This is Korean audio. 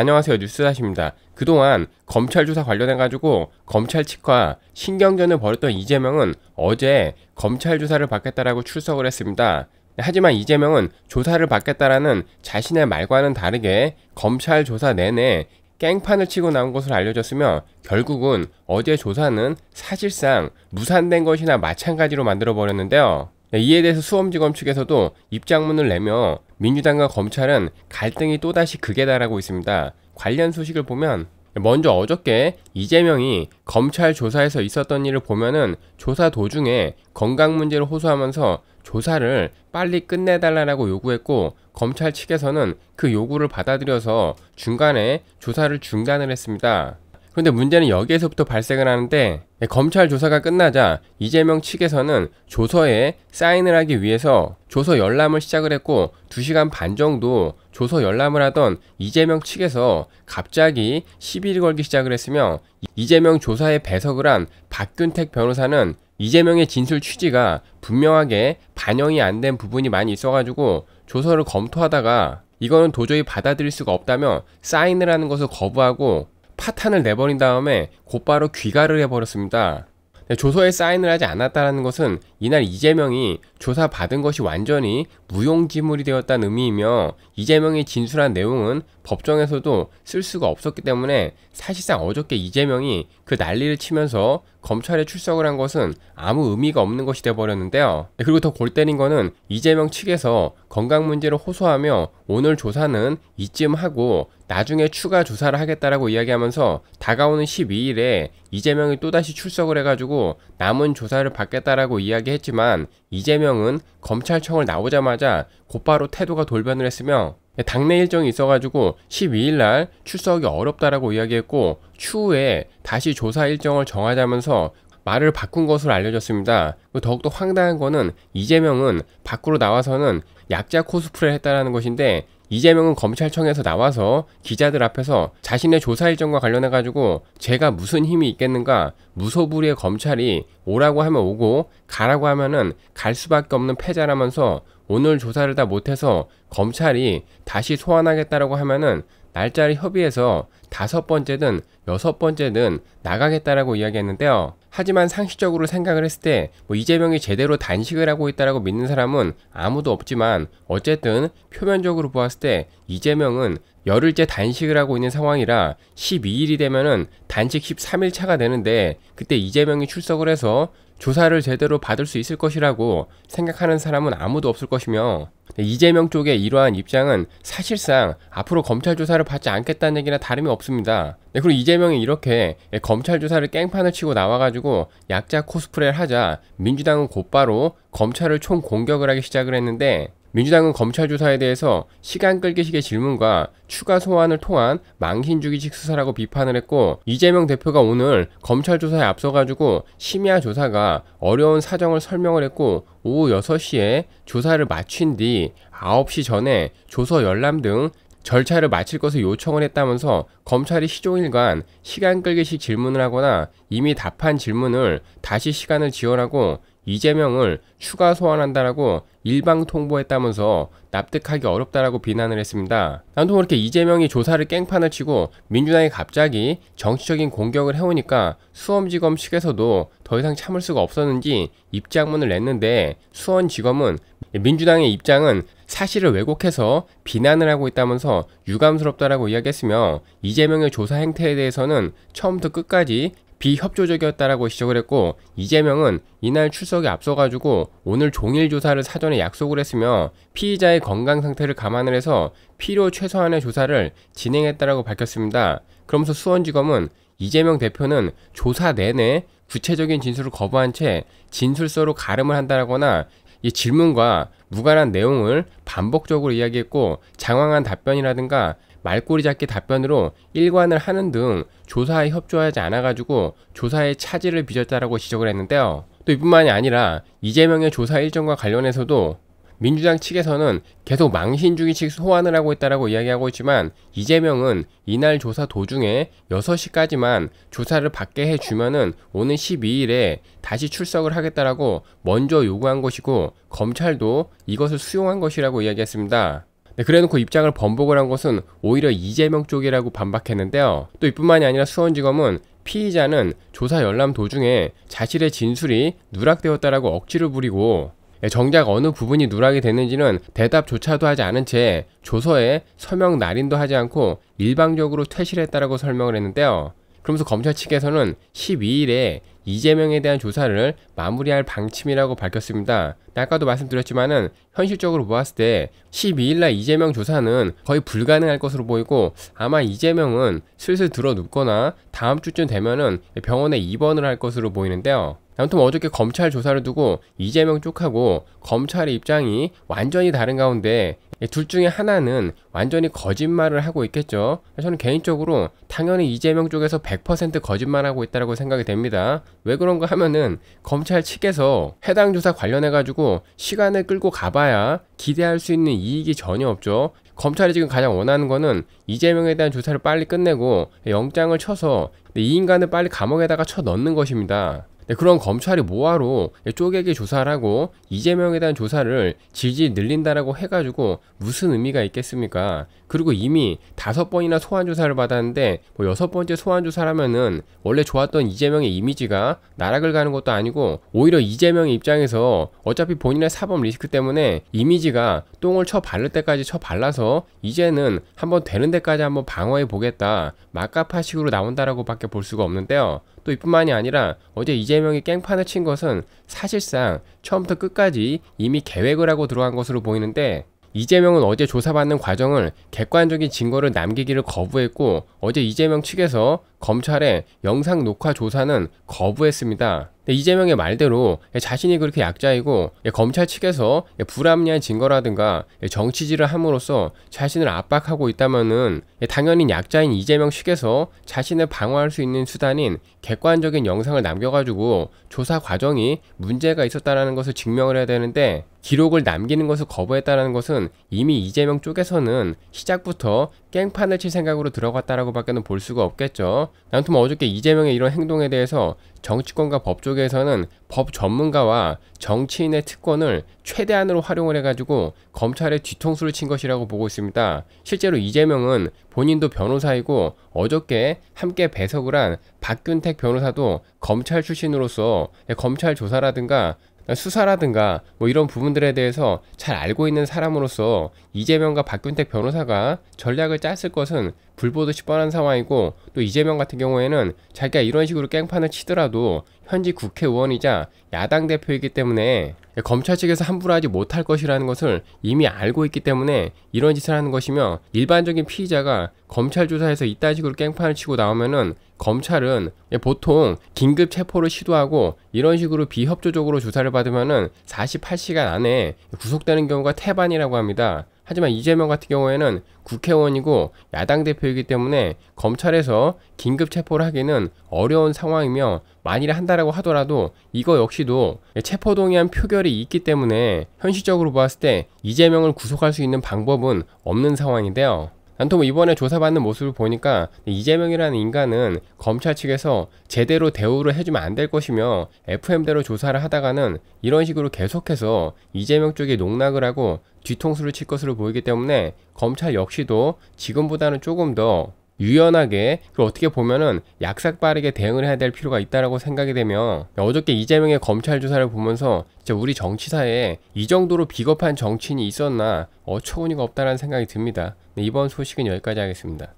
안녕하세요 뉴스다시입니다. 그동안 검찰 조사 관련해가지고 검찰 측과 신경전을 벌였던 이재명은 어제 검찰 조사를 받겠다라고 출석을 했습니다. 하지만 이재명은 조사를 받겠다라는 자신의 말과는 다르게 검찰 조사 내내 깽판을 치고 나온 것으로 알려졌으며 결국은 어제 조사는 사실상 무산된 것이나 마찬가지로 만들어버렸는데요. 네, 이에 대해서 수험지검 측에서도 입장문을 내며 민주당과 검찰은 갈등이 또다시 극에 달하고 있습니다. 관련 소식을 보면 먼저 어저께 이재명이 검찰 조사에서 있었던 일을 보면은 조사 도중에 건강 문제를 호소하면서 조사를 빨리 끝내달라고 요구했고 검찰 측에서는 그 요구를 받아들여서 중간에 조사를 중단을 했습니다. 그런데 문제는 여기에서부터 발생을 하는데 검찰 조사가 끝나자 이재명 측에서는 조서에 사인을 하기 위해서 조서 열람을 시작을 했고 2시간 반 정도 조서 열람을 하던 이재명 측에서 갑자기 시비를 걸기 시작을 했으며 이재명 조사에 배석을 한 박균택 변호사는 이재명의 진술 취지가 분명하게 반영이 안 된 부분이 많이 있어가지고 조서를 검토하다가 이거는 도저히 받아들일 수가 없다며 사인을 하는 것을 거부하고 파탄을 내버린 다음에 곧바로 귀가를 해버렸습니다. 네, 조서에 사인을 하지 않았다는 것은 이날 이재명이 조사받은 것이 완전히 무용지물이 되었다는 의미이며 이재명이 진술한 내용은 법정에서도 쓸 수가 없었기 때문에 사실상 어저께 이재명이 그 난리를 치면서 검찰에 출석을 한 것은 아무 의미가 없는 것이 돼버렸는데요. 네, 그리고 더 골 때린 거는 이재명 측에서 건강 문제를 호소하며 오늘 조사는 이쯤 하고 나중에 추가 조사를 하겠다라고 이야기하면서 다가오는 12일에 이재명이 또다시 출석을 해가지고 남은 조사를 받겠다라고 이야기했지만 이재명은 검찰청을 나오자마자 곧바로 태도가 돌변을 했으며 네, 당내 일정이 있어가지고 12일날 출석이 어렵다라고 이야기했고 추후에 다시 조사 일정을 정하자면서 말을 바꾼 것으로 알려졌습니다. 더욱더 황당한 거는 이재명은 밖으로 나와서는 약자 코스프레를 했다라는 것인데 이재명은 검찰청에서 나와서 기자들 앞에서 자신의 조사 일정과 관련해 가지고 제가 무슨 힘이 있겠는가 무소불위의 검찰이 오라고 하면 오고 가라고 하면은 갈 수밖에 없는 패자라면서 오늘 조사를 다 못해서 검찰이 다시 소환하겠다라고 하면은 날짜를 협의해서 다섯 번째든 여섯 번째든 나가겠다라고 이야기했는데요. 하지만 상식적으로 생각을 했을 때 뭐 이재명이 제대로 단식을 하고 있다라고 믿는 사람은 아무도 없지만 어쨌든 표면적으로 보았을 때 이재명은 열흘째 단식을 하고 있는 상황이라 12일이 되면은 단식 13일 차가 되는데 그때 이재명이 출석을 해서 조사를 제대로 받을 수 있을 것이라고 생각하는 사람은 아무도 없을 것이며 이재명 쪽의 이러한 입장은 사실상 앞으로 검찰 조사를 받지 않겠다는 얘기나 다름이 없습니다. 네, 그리고 이재명이 이렇게 검찰 조사를 깽판을 치고 나와가지고 약자 코스프레를 하자 민주당은 곧바로 검찰을 총 공격을 하기 시작을 했는데 민주당은 검찰 조사에 대해서 시간 끌기식의 질문과 추가 소환을 통한 망신주기식 수사라고 비판을 했고 이재명 대표가 오늘 검찰 조사에 앞서가지고 심야 조사가 어려운 사정을 설명을 했고 오후 6시에 조사를 마친 뒤 9시 전에 조서 열람 등 절차를 마칠 것을 요청을 했다면서 검찰이 시종일관 시간 끌기식 질문을 하거나 이미 답한 질문을 다시 시간을 지연하고 이재명을 추가 소환한다라고 일방 통보했다면서 납득하기 어렵다라고 비난을 했습니다. 아무튼 그렇게 뭐 이재명이 조사를 깽판을 치고 민주당이 갑자기 정치적인 공격을 해오니까 수원지검 측에서도 더 이상 참을 수가 없었는지 입장문을 냈는데 수원지검은 민주당의 입장은 사실을 왜곡해서 비난을 하고 있다면서 유감스럽다라고 이야기했으며 이재명의 조사 행태에 대해서는 처음부터 끝까지 비협조적이었다라고 지적을 했고 이재명은 이날 출석에 앞서가지고 오늘 종일 조사를 사전에 약속을 했으며 피의자의 건강 상태를 감안을 해서 필요 최소한의 조사를 진행했다라고 밝혔습니다. 그러면서 수원지검은 이재명 대표는 조사 내내 구체적인 진술을 거부한 채 진술서로 가름을 한다거나 이 질문과 무관한 내용을 반복적으로 이야기했고 장황한 답변이라든가 말꼬리 잡기 답변으로 일관을 하는 등 조사에 협조하지 않아가지고 조사에 차질을 빚었다라고 지적을 했는데요. 또 이뿐만이 아니라 이재명의 조사 일정과 관련해서도 민주당 측에서는 계속 망신 주기식 소환을 하고 있다라고 이야기하고 있지만 이재명은 이날 조사 도중에 6시까지만 조사를 받게 해주면은 오는 12일에 다시 출석을 하겠다라고 먼저 요구한 것이고 검찰도 이것을 수용한 것이라고 이야기했습니다. 네, 그래놓고 입장을 번복을 한 것은 오히려 이재명 쪽이라고 반박했는데요. 또 이뿐만이 아니라 수원지검은 피의자는 조사 열람 도중에 자신의 진술이 누락되었다라고 억지를 부리고 예, 정작 어느 부분이 누락이 됐는지는 대답조차도 하지 않은 채 조서에 서명 날인도 하지 않고 일방적으로 퇴실했다라고 설명을 했는데요. 그러면서 검찰 측에서는 12일에 이재명에 대한 조사를 마무리할 방침이라고 밝혔습니다. 아까도 말씀드렸지만은 현실적으로 보았을 때 12일날 이재명 조사는 거의 불가능할 것으로 보이고 아마 이재명은 슬슬 들어 눕거나 다음 주쯤 되면은 병원에 입원을 할 것으로 보이는데요. 아무튼 어저께 검찰 조사를 두고 이재명 쪽하고 검찰의 입장이 완전히 다른 가운데 예, 둘 중에 하나는 완전히 거짓말을 하고 있겠죠. 저는 개인적으로 당연히 이재명 쪽에서 100% 거짓말하고 있다고 생각이 됩니다. 왜 그런가 하면은 검찰 측에서 해당 조사 관련해가지고 시간을 끌고 가봐야 기대할 수 있는 이익이 전혀 없죠. 검찰이 지금 가장 원하는 거는 이재명에 대한 조사를 빨리 끝내고 영장을 쳐서 이 인간을 빨리 감옥에다가 쳐 넣는 것입니다. 네, 그런 검찰이 뭐하러 쪼개기 조사를 하고 이재명에 대한 조사를 질질 늘린다라고 해가지고 무슨 의미가 있겠습니까? 그리고 이미 다섯 번이나 소환 조사를 받았는데 뭐 여섯 번째 소환 조사라면은 원래 좋았던 이재명의 이미지가 나락을 가는 것도 아니고 오히려 이재명의 입장에서 어차피 본인의 사법 리스크 때문에 이미지가 똥을 쳐 바를 때까지 쳐 발라서 이제는 한번 되는 데까지 한번 방어해 보겠다 막가파식으로 나온다라고 밖에 볼 수가 없는데요. 또 이뿐만이 아니라 어제 이재명이 깽판을 친 것은 사실상 처음부터 끝까지 이미 계획을 하고 들어간 것으로 보이는데 이재명은 어제 조사받는 과정을 객관적인 증거를 남기기를 거부했고 어제 이재명 측에서 검찰의 영상 녹화 조사는 거부했습니다. 네, 이재명의 말대로 예, 자신이 그렇게 약자이고 예, 검찰 측에서 예, 불합리한 증거라든가 정치질을 함으로써 자신을 압박하고 있다면 당연히 약자인 이재명 측에서 자신을 방어할 수 있는 수단인 객관적인 영상을 남겨가지고 조사 과정이 문제가 있었다는 것을 증명을 해야 되는데 기록을 남기는 것을 거부했다는 것은 이미 이재명 쪽에서는 시작부터 깽판을 칠 생각으로 들어갔다라고 밖에는 볼 수가 없겠죠. 아무튼 뭐 어저께 이재명의 이런 행동에 대해서 정치권과 법조계 쪽에서는 법 전문가와 정치인의 특권을 최대한으로 활용을 해가지고 검찰의 뒤통수를 친 것이라고 보고 있습니다. 실제로 이재명은 본인도 변호사이고 어저께 함께 배석을 한 박균택 변호사도 검찰 출신으로서 검찰 조사라든가 수사라든가 뭐 이런 부분들에 대해서 잘 알고 있는 사람으로서 이재명과 박균택 변호사가 전략을 짰을 것은 불보듯이 뻔한 상황이고 또 이재명 같은 경우에는 자기가 이런 식으로 깽판을 치더라도 현지 국회의원이자 야당 대표이기 때문에 검찰 측에서 함부로 하지 못할 것이라는 것을 이미 알고 있기 때문에 이런 짓을 하는 것이며 일반적인 피의자가 검찰 조사에서 이딴 식으로 깽판을 치고 나오면은 검찰은 보통 긴급 체포를 시도하고 이런 식으로 비협조적으로 조사를 받으면은 48시간 안에 구속되는 경우가 태반이라고 합니다. 하지만 이재명 같은 경우에는 국회의원이고 야당 대표이기 때문에 검찰에서 긴급 체포를 하기는 어려운 상황이며 만일 한다라고 하더라도 이거 역시도 체포 동의안 표결이 있기 때문에 현실적으로 보았을 때 이재명을 구속할 수 있는 방법은 없는 상황인데요. 난또 이번에 조사받는 모습을 보니까 이재명이라는 인간은 검찰 측에서 제대로 대우를 해주면 안 될 것이며 FM대로 조사를 하다가는 이런 식으로 계속해서 이재명 쪽에 농락을 하고 뒤통수를 칠 것으로 보이기 때문에 검찰 역시도 지금보다는 조금 더 유연하게 그리고 어떻게 보면은 약삭 빠르게 대응을 해야 될 필요가 있다라고 생각이 되며 어저께 이재명의 검찰 조사를 보면서 진짜 우리 정치사에 이 정도로 비겁한 정치인이 있었나 어처구니가 없다라는 생각이 듭니다. 네, 이번 소식은 여기까지 하겠습니다.